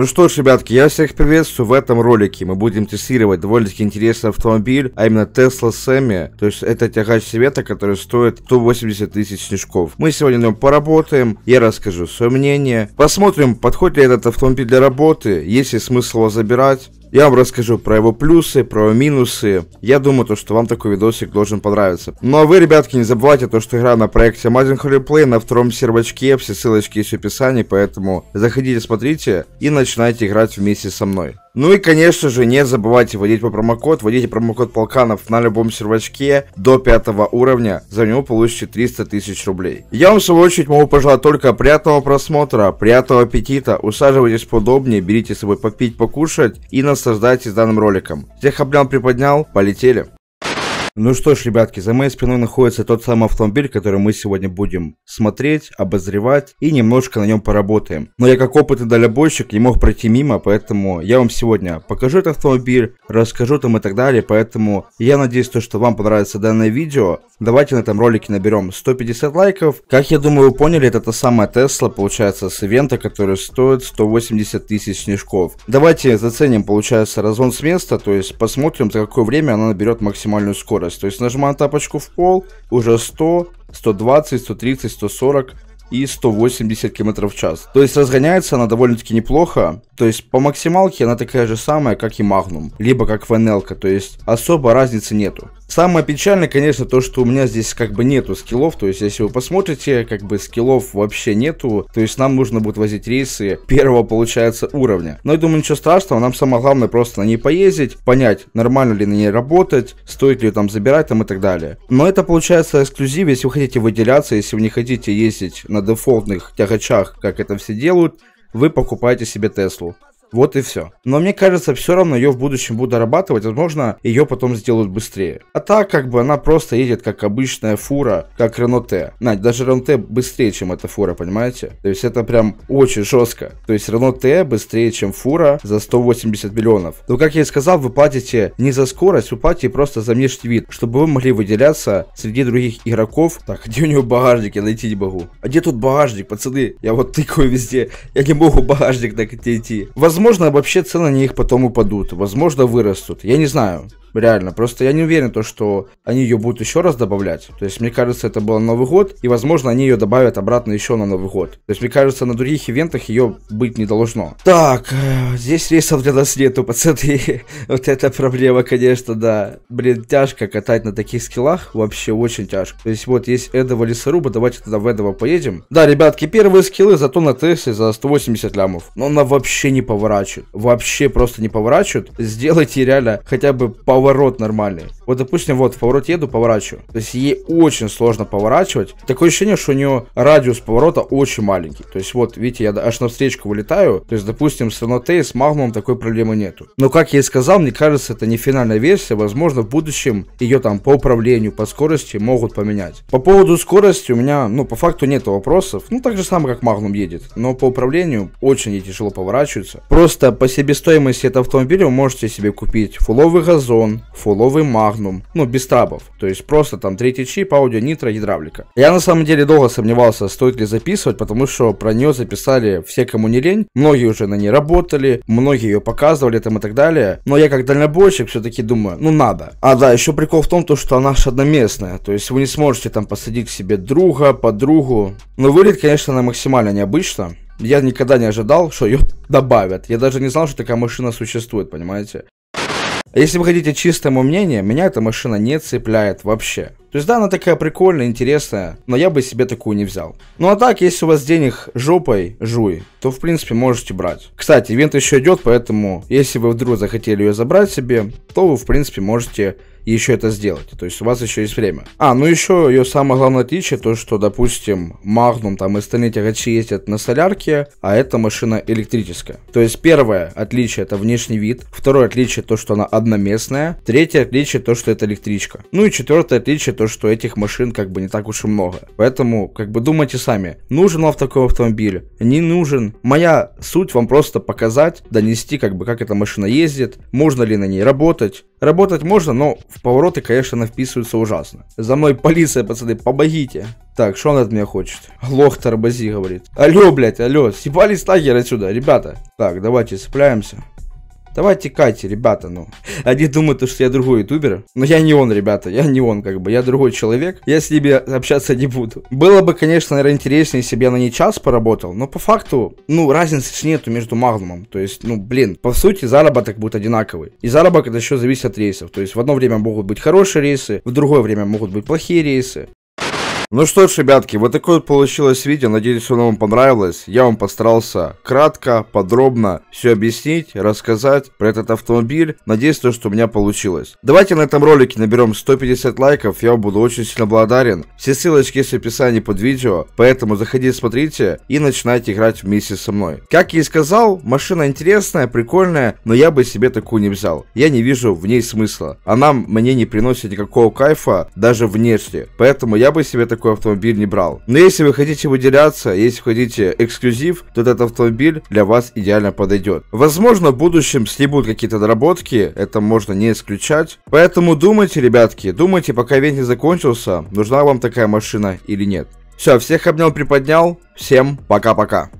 Ну что ж, ребятки, я всех приветствую. В этом ролике мы будем тестировать довольно-таки интересный автомобиль, а именно Tesla Semi. То есть это тягач света, который стоит 180 тысяч снежков. Мы сегодня на нем поработаем, я расскажу свое мнение. Посмотрим, подходит ли этот автомобиль для работы, есть ли смысл его забирать. Я вам расскажу про его плюсы, про его минусы. Я думаю, то, что вам такой видосик должен понравиться. Ну а вы, ребятки, не забывайте то, что игра на проекте Amazing Holy Play на втором сервачке. Все ссылочки есть в описании, поэтому заходите, смотрите и начинайте играть вместе со мной. Ну и, конечно же, не забывайте вводить по промокод. Вводите промокод Полканов на любом сервачке до пятого уровня. За него получите 300 тысяч рублей. Я вам, в свою очередь, могу пожелать только приятного просмотра, приятного аппетита. Усаживайтесь поудобнее, берите с собой попить, покушать и наслаждайтесь данным роликом. Всех обнял, приподнял, полетели. Ну что ж, ребятки, за моей спиной находится тот самый автомобиль, который мы сегодня будем смотреть, обозревать и немножко на нем поработаем. Но я как опытный дальнобойщик не мог пройти мимо, поэтому я вам сегодня покажу этот автомобиль, расскажу там и так далее, поэтому я надеюсь, то, что вам понравится данное видео. Давайте на этом ролике наберем 150 лайков. Как я думаю, вы поняли, это та самая Тесла, получается, с ивента, который стоит 180 тысяч снежков. Давайте заценим, получается, разгон с места, то есть посмотрим, за какое время она наберет максимальную скорость скорость. То есть нажимаем тапочку в пол, уже 100, 120, 130, 140 и 180 км в час. То есть разгоняется она довольно-таки неплохо. То есть по максималке она такая же самая, как и Magnum, либо как ВНЛ, то есть особо разницы нету. Самое печальное, конечно, то, что у меня здесь как бы нету скиллов, то есть если вы посмотрите, как бы скиллов вообще нету, то есть нам нужно будет возить рейсы первого, получается, уровня. Но я думаю, ничего страшного, нам самое главное просто на ней поездить, понять, нормально ли на ней работать, стоит ли там забирать там и так далее. Но это получается эксклюзив, если вы хотите выделяться, если вы не хотите ездить на дефолтных тягачах, как это все делают, вы покупаете себе Теслу. Вот и все. Но мне кажется, все равно ее в будущем будут дорабатывать, возможно, ее потом сделают быстрее. А так, как бы, она просто едет как обычная фура, как Рено Т. Надь, даже Рено Т быстрее, чем эта фура, понимаете? То есть это прям очень жестко. То есть Рено Т быстрее, чем фура за 180 миллионов. Но, как я и сказал, вы платите не за скорость, вы платите просто за внешний вид, чтобы вы могли выделяться среди других игроков. Так, где у него багажник? Я найти не могу. А где тут багажник, пацаны? Я вот тыкаю везде. Я не могу багажник найти. Возможно, возможно, вообще цены на них потом упадут, возможно, вырастут. Я не знаю. Реально, просто я не уверен, то, что они ее будут еще раз добавлять. То есть, мне кажется, это был Новый год, и, возможно, они ее добавят обратно еще на Новый год. То есть, мне кажется, на других ивентах ее быть не должно. Так, э, здесь рейсов для нас нету, пацаны. вот это проблема, конечно, да. Блин, тяжко катать на таких скиллах, вообще очень тяжко. То есть, вот есть Эдова лесоруба, давайте тогда в Эдова поедем. Да, ребятки, первые скиллы, зато на тесте за 180 лямов. Но она вообще не поворачивает. Вообще просто не поворачивает. Сделайте реально хотя бы по у ворот нормальный. Вот, допустим, вот в повороте еду, поворачиваю. То есть ей очень сложно поворачивать. Такое ощущение, что у нее радиус поворота очень маленький. То есть вот, видите, я аж на встречку вылетаю. То есть, допустим, с Реноте с Магнумом такой проблемы нету. Но, как я и сказал, мне кажется, это не финальная версия. Возможно, в будущем ее там по управлению, по скорости могут поменять. По поводу скорости у меня, ну, по факту нет вопросов. Ну, так же самое, как Магнум едет. Но по управлению очень ей тяжело поворачивается. Просто по себестоимости этого автомобиля вы можете себе купить фуловый газон, фуловый Магнум, Magnum, ну, без трабов. То есть просто там третий чип, аудио, нитро, гидравлика. Я на самом деле долго сомневался, стоит ли записывать, потому что про нее записали все, кому не лень. Многие уже на ней работали, многие ее показывали там и так далее. Но я как дальнобойщик все-таки думаю, ну надо. А да, еще прикол в том, то, что она же одноместная. То есть вы не сможете там посадить к себе друга, подругу. Но вылет, конечно, она максимально необычно. Я никогда не ожидал, что ее добавят. Я даже не знал, что такая машина существует, понимаете? А если вы хотите чистого мнения, меня эта машина не цепляет вообще. То есть да, она такая прикольная, интересная, но я бы себе такую не взял. Ну а так, если у вас денег жопой жуй, то в принципе можете брать. Кстати, ивент еще идет, поэтому если вы вдруг захотели ее забрать себе, то вы в принципе можете еще это сделать. То есть у вас еще есть время. А, ну еще ее самое главное отличие, то что, допустим, Magnum там и остальные тягачи ездят на солярке, а эта машина электрическая. То есть первое отличие это внешний вид, второе отличие то, что она одноместная, третье отличие то, что это электричка. Ну и четвертое отличие то, что этих машин как бы не так уж и много. Поэтому как бы думайте сами, нужен вам такой автомобиль, не нужен. Моя суть вам просто показать, донести как бы как эта машина ездит, можно ли на ней работать. Работать можно, но в Повороты, конечно, она вписывается ужасно. За мной полиция, пацаны, помогите. Так, что он от меня хочет? Лох тормози, говорит. Алло, блядь, алло, съебались лагерь отсюда, ребята. Так, давайте цепляемся. Давайте Кате, ребята, ну. Они думают, что я другой ютубер. Но я не он, ребята, я не он, как бы. Я другой человек. Я с ними общаться не буду. Было бы, конечно, наверное, интереснее, если бы я на ней час поработал. Но по факту, ну, разницы ж нету между Магнумом. То есть, ну, блин, по сути, заработок будет одинаковый. И заработок это еще зависит от рейсов. То есть, в одно время могут быть хорошие рейсы, в другое время могут быть плохие рейсы. Ну что ж, ребятки, вот такое вот получилось видео. Надеюсь, оно вам понравилось. Я вам постарался кратко, подробно все объяснить, рассказать про этот автомобиль. Надеюсь, то, что у меня получилось. Давайте на этом ролике наберем 150 лайков. Я вам буду очень сильно благодарен. Все ссылочки есть в описании под видео. Поэтому заходите, смотрите и начинайте играть вместе со мной. Как я и сказал, машина интересная, прикольная, но я бы себе такую не взял. Я не вижу в ней смысла. Она мне не приносит никакого кайфа, даже внешне. Поэтому я бы себе такую такой автомобиль не брал. Но если вы хотите выделяться, если хотите эксклюзив, то этот автомобиль для вас идеально подойдет. Возможно, в будущем с ним будут какие-то доработки, это можно не исключать. Поэтому думайте, ребятки, думайте, пока ивент не закончился, нужна вам такая машина или нет. Все, всех обнял, приподнял. Всем пока-пока.